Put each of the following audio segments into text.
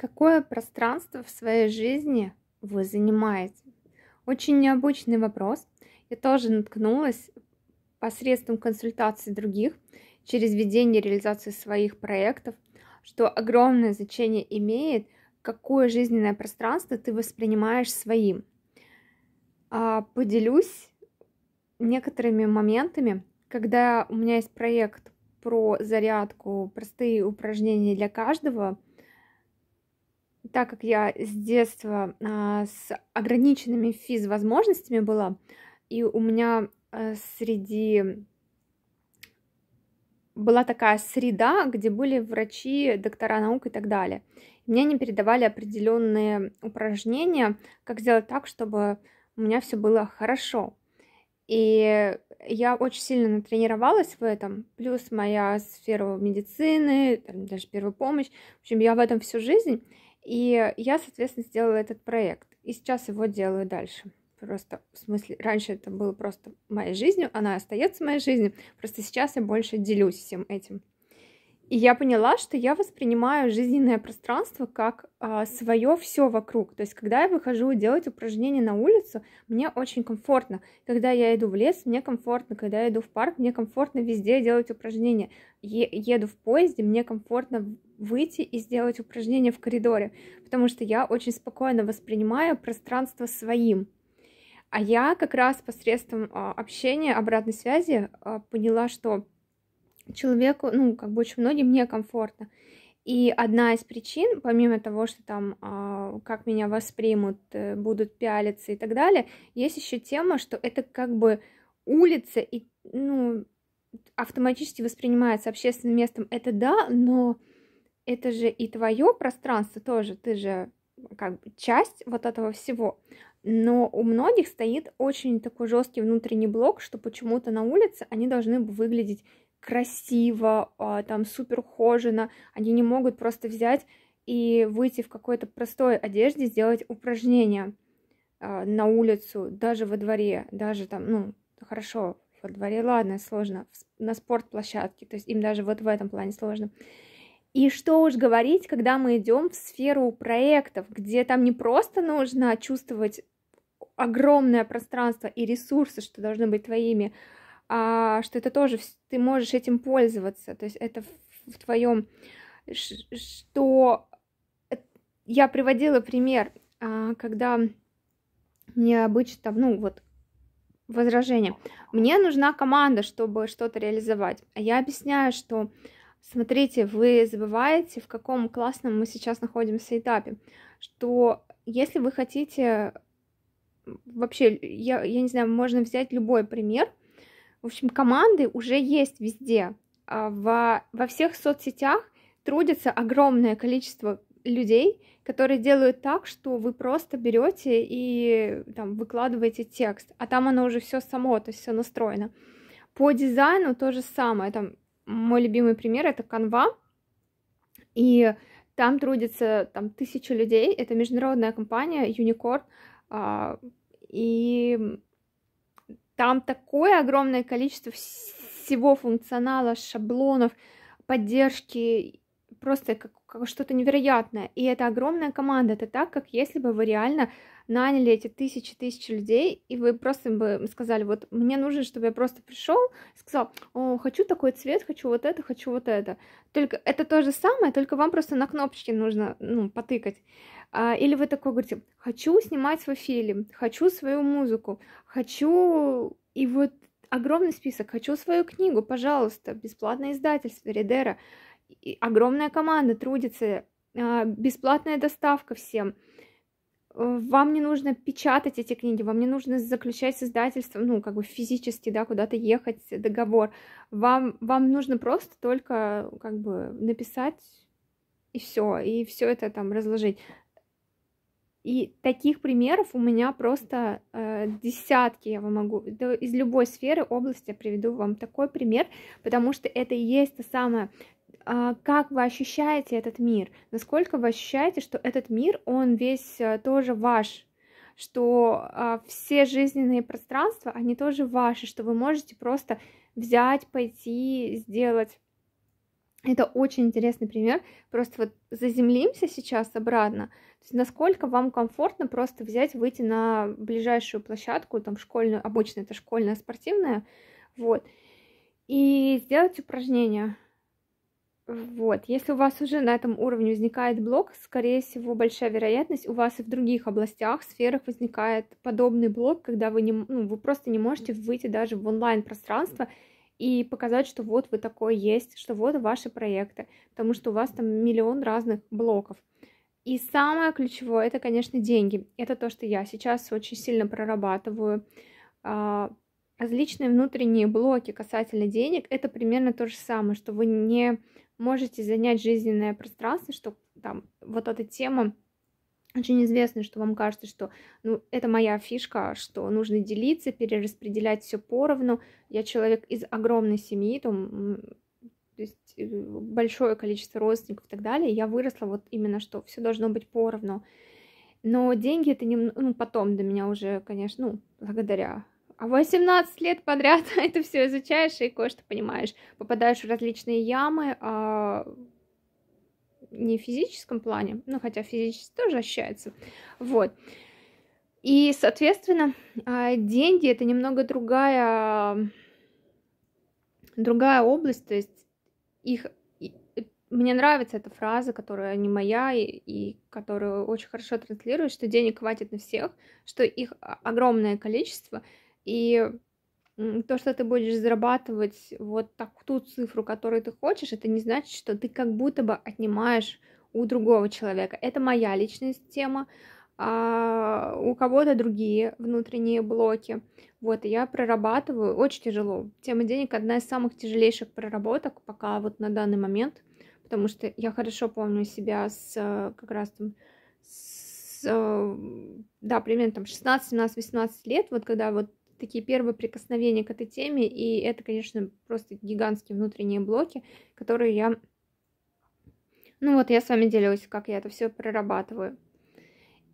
Какое пространство в своей жизни вы занимаете? Очень необычный вопрос. Я тоже наткнулась посредством консультаций других через ведение реализации своих проектов, что огромное значение имеет, какое жизненное пространство ты воспринимаешь своим. А, поделюсь некоторыми моментами, когда у меня есть проект про зарядку, простые упражнения для каждого – так как я с детства а, с ограниченными физ-возможностями была, и у меня а, среди была такая среда, где были врачи, доктора наук и так далее. мне не передавали определенные упражнения, как сделать так, чтобы у меня все было хорошо. И я очень сильно натренировалась в этом, плюс моя сфера медицины, там, даже первая помощь. В общем, я в этом всю жизнь, и я, соответственно, сделала этот проект. И сейчас его делаю дальше. Просто, в смысле, раньше это было просто моей жизнью, она остается моей жизнью, просто сейчас я больше делюсь всем этим. И я поняла, что я воспринимаю жизненное пространство как а, свое все вокруг. То есть, когда я выхожу делать упражнения на улицу, мне очень комфортно. Когда я иду в лес, мне комфортно. Когда я иду в парк, мне комфортно везде делать упражнения. Е- еду в поезде, мне комфортно выйти и сделать упражнения в коридоре, потому что я очень спокойно воспринимаю пространство своим. А я как раз посредством а, общения, обратной связи а, поняла, что человеку, ну, как бы очень многим некомфортно. И одна из причин, помимо того, что там, э, как меня воспримут, э, будут пялиться и так далее, есть еще тема, что это как бы улица и, ну, автоматически воспринимается общественным местом. Это да, но это же и твое пространство тоже, ты же как бы часть вот этого всего. Но у многих стоит очень такой жесткий внутренний блок, что почему-то на улице они должны выглядеть красиво, а, там супер ухоженно. Они не могут просто взять и выйти в какой-то простой одежде, сделать упражнения а, на улицу, даже во дворе, даже там, ну, хорошо, во дворе, ладно, сложно, на спортплощадке, то есть им даже вот в этом плане сложно. И что уж говорить, когда мы идем в сферу проектов, где там не просто нужно чувствовать огромное пространство и ресурсы, что должны быть твоими, а что это тоже ты можешь этим пользоваться. То есть это в, твоем, что я приводила пример, а, когда мне обычно ну вот возражение. Мне нужна команда, чтобы что-то реализовать. А я объясняю, что смотрите, вы забываете, в каком классном мы сейчас находимся этапе, что если вы хотите вообще, я, я не знаю, можно взять любой пример, в общем, команды уже есть везде. А, во, во всех соцсетях трудится огромное количество людей, которые делают так, что вы просто берете и там выкладываете текст, а там оно уже все само, то есть все настроено. По дизайну то же самое. Там мой любимый пример это Canva, и там трудится там тысяча людей. Это международная компания Unicorn, а, и там такое огромное количество всего функционала, шаблонов, поддержки, просто как, как что-то невероятное. И это огромная команда, это так, как если бы вы реально наняли эти тысячи-тысячи людей, и вы просто бы сказали, вот мне нужно, чтобы я просто пришел, сказал, о, хочу такой цвет, хочу вот это, хочу вот это. Только это то же самое, только вам просто на кнопочки нужно ну, потыкать. А, или вы такой говорите, хочу снимать свой фильм, хочу свою музыку, хочу... И вот огромный список, хочу свою книгу, пожалуйста, бесплатное издательство Редера, и огромная команда трудится, а, бесплатная доставка всем, вам не нужно печатать эти книги, вам не нужно заключать с издательством, ну, как бы физически, да, куда-то ехать, договор. Вам, вам нужно просто только, как бы, написать и все, и все это там разложить. И таких примеров у меня просто э, десятки, я вам могу, да, из любой сферы области я приведу вам такой пример, потому что это и есть та самая а, как вы ощущаете этот мир, насколько вы ощущаете, что этот мир, он весь э, тоже ваш, что а, все жизненные пространства, они тоже ваши, что вы можете просто взять, пойти, сделать. Это очень интересный пример. Просто вот заземлимся сейчас обратно. То есть насколько вам комфортно просто взять, выйти на ближайшую площадку, там школьную, обычно это школьная, спортивная, вот, и сделать упражнение. Вот, если у вас уже на этом уровне возникает блок, скорее всего, большая вероятность у вас и в других областях, сферах возникает подобный блок, когда вы, не, ну, вы просто не можете выйти даже в онлайн-пространство и показать, что вот вы такой есть, что вот ваши проекты, потому что у вас там миллион разных блоков. И самое ключевое, это, конечно, деньги. Это то, что я сейчас очень сильно прорабатываю. А, различные внутренние блоки касательно денег, это примерно то же самое, что вы не можете занять жизненное пространство, что там вот эта тема очень известно, что вам кажется, что ну, это моя фишка, что нужно делиться, перераспределять все поровну. Я человек из огромной семьи, там, то есть э, большое количество родственников и так далее. Я выросла вот именно, что все должно быть поровну. Но деньги это не... Ну, потом до меня уже, конечно, ну, благодаря 18 а лет подряд это все изучаешь и кое-что понимаешь. Попадаешь в различные ямы, а не в физическом плане, ну хотя физически тоже ощущается. Вот. И, соответственно, а, деньги это немного другая, другая область, то есть их э, мне нравится эта фраза, которая не моя и, и которую очень хорошо транслирует, что денег хватит на всех, что их а, огромное количество, и то, что ты будешь зарабатывать вот так, ту цифру, которую ты хочешь, это не значит, что ты как будто бы отнимаешь у другого человека. Это моя личная тема, а у кого-то другие внутренние блоки. Вот, и я прорабатываю очень тяжело. Тема денег одна из самых тяжелейших проработок пока вот на данный момент, потому что я хорошо помню себя с э, как раз там с, э, да, примерно там 16, 17, 18 лет, вот когда вот такие первые прикосновения к этой теме, и это, конечно, просто гигантские внутренние блоки, которые я... Ну вот, я с вами делилась, как я это все прорабатываю.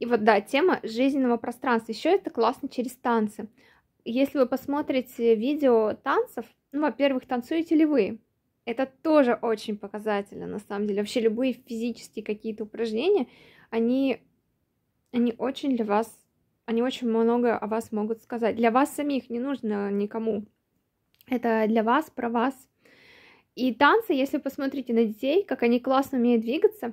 И вот, да, тема жизненного пространства. Еще это классно через танцы. Если вы посмотрите видео танцев, ну, во-первых, танцуете ли вы? Это тоже очень показательно, на самом деле. Вообще любые физические какие-то упражнения, они, они очень для вас они очень много о вас могут сказать. Для вас самих не нужно никому. Это для вас, про вас. И танцы, если посмотрите на детей, как они классно умеют двигаться,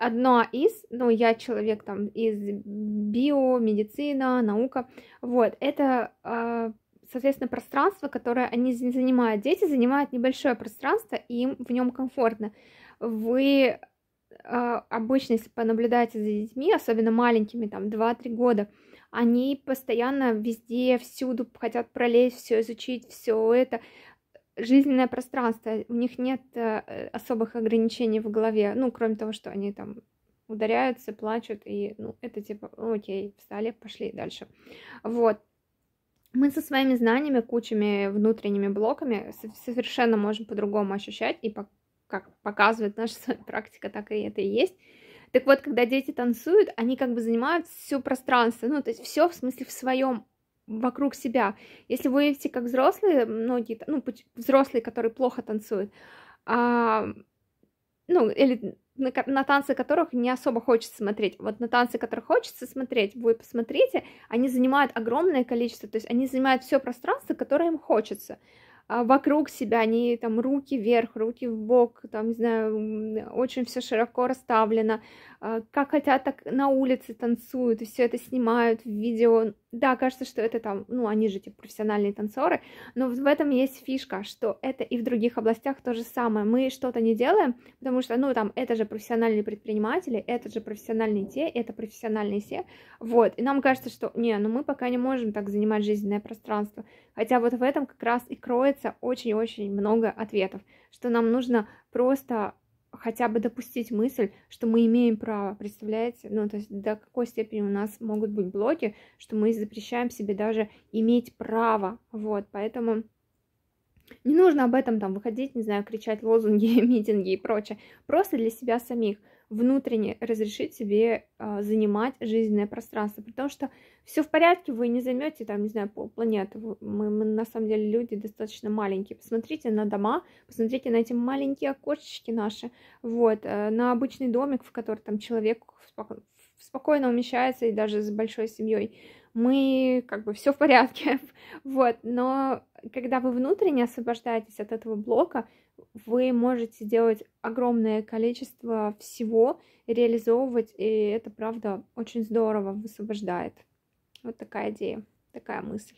Одно из, ну, я человек там из био, медицина, наука, вот, это, а, соответственно, пространство, которое они занимают. Дети занимают небольшое пространство, и им в нем комфортно. Вы а, обычно, если понаблюдаете за детьми, особенно маленькими, там 2-3 года, они постоянно везде, всюду хотят пролезть, все изучить, все это. Жизненное пространство, у них нет э, особых ограничений в голове, ну, кроме того, что они там ударяются, плачут, и, ну, это типа, окей, встали, пошли дальше. Вот. Мы со своими знаниями, кучами внутренними блоками совершенно можем по-другому ощущать и по как показывает наша с вами практика, так и это и есть. Так вот, когда дети танцуют, они как бы занимают все пространство, ну, то есть все в смысле в своем вокруг себя. Если вы видите, как взрослые, многие, ну, взрослые, которые плохо танцуют, а, ну, или на, на танцы которых не особо хочется смотреть. Вот на танцы, которых хочется смотреть, вы посмотрите, они занимают огромное количество, то есть они занимают все пространство, которое им хочется. А, вокруг себя, они там руки вверх, руки в бок, там, не знаю, очень все широко расставлено, а, как хотят, так на улице танцуют, и все это снимают в видео. Да, кажется, что это там, ну, они же типа профессиональные танцоры, но в этом есть фишка, что это и в других областях то же самое. Мы что-то не делаем, потому что, ну, там, это же профессиональные предприниматели, это же профессиональные те, это профессиональные все, вот. И нам кажется, что, не, ну, мы пока не можем так занимать жизненное пространство. Хотя вот в этом как раз и кроется появляется очень-очень много ответов, что нам нужно просто хотя бы допустить мысль, что мы имеем право, представляете? Ну, то есть до какой степени у нас могут быть блоки, что мы запрещаем себе даже иметь право, вот, поэтому не нужно об этом там выходить, не знаю, кричать лозунги, митинги и прочее, просто для себя самих – внутренне разрешить себе э, занимать жизненное пространство, потому что все в порядке, вы не займете там, не знаю, полпланеты. Мы, мы на самом деле люди достаточно маленькие. Посмотрите на дома, посмотрите на эти маленькие окошечки наши, вот, э, на обычный домик, в который там человек споко- спокойно умещается и даже с большой семьей. Мы как бы все в порядке, вот, но когда вы внутренне освобождаетесь от этого блока, вы можете делать огромное количество всего, реализовывать, и это, правда, очень здорово высвобождает. Вот такая идея, такая мысль.